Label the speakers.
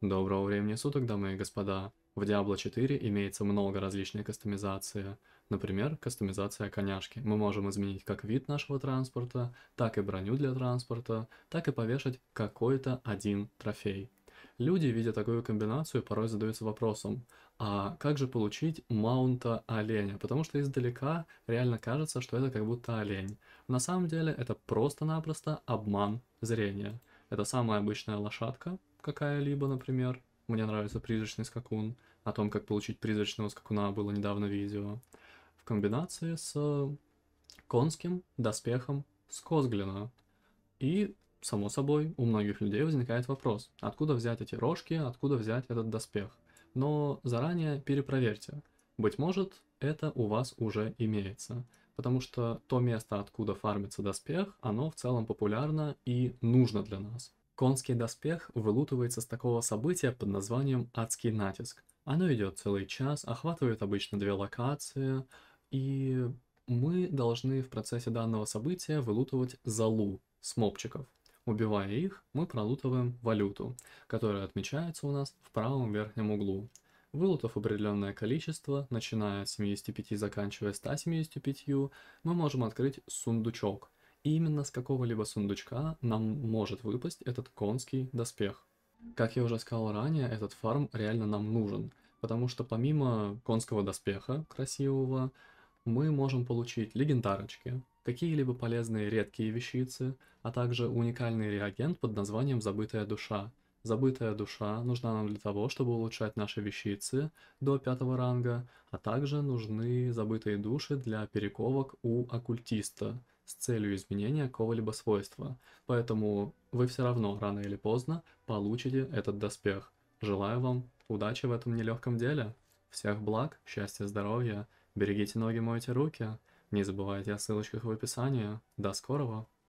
Speaker 1: Доброго времени суток, дамы и господа. В Diablo 4 имеется много различных кастомизации. Например, кастомизация коняшки. Мы можем изменить как вид нашего транспорта, так и броню для транспорта, так и повешать какой-то один трофей. Люди, видя такую комбинацию, порой задаются вопросом, а как же получить маунта оленя? Потому что издалека реально кажется, что это как будто олень. На самом деле это просто-напросто обман зрения. Это самая обычная лошадка, какая-либо, например. Мне нравится призрачный скакун. О том, как получить призрачного скакуна, было недавно видео. В комбинации с конским доспехом с Козглина. И, само собой, у многих людей возникает вопрос, откуда взять эти рожки, откуда взять этот доспех. Но заранее перепроверьте. Быть может, это у вас уже имеется. Потому что то место, откуда фармится доспех, оно в целом популярно и нужно для нас. Конский доспех вылутывается с такого события под названием «Адский натиск». Оно идет целый час, охватывает обычно две локации, и мы должны в процессе данного события вылутывать залу с мопчиков. Убивая их, мы пролутываем валюту, которая отмечается у нас в правом верхнем углу. Вылутав определенное количество, начиная с 75 и заканчивая 175, мы можем открыть сундучок – именно с какого-либо сундучка нам может выпасть этот конский доспех. Как я уже сказал ранее, этот фарм реально нам нужен, потому что помимо конского доспеха красивого, мы можем получить легендарочки, какие-либо полезные редкие вещицы, а также уникальный реагент под названием «Забытая душа». Забытая душа нужна нам для того, чтобы улучшать наши вещицы до пятого ранга, а также нужны забытые души для перековок у оккультиста – с целью изменения какого-либо свойства, поэтому вы все равно рано или поздно получите этот доспех. Желаю вам удачи в этом нелегком деле, всех благ, счастья, здоровья, берегите ноги, мойте руки, не забывайте о ссылочках в описании. До скорого!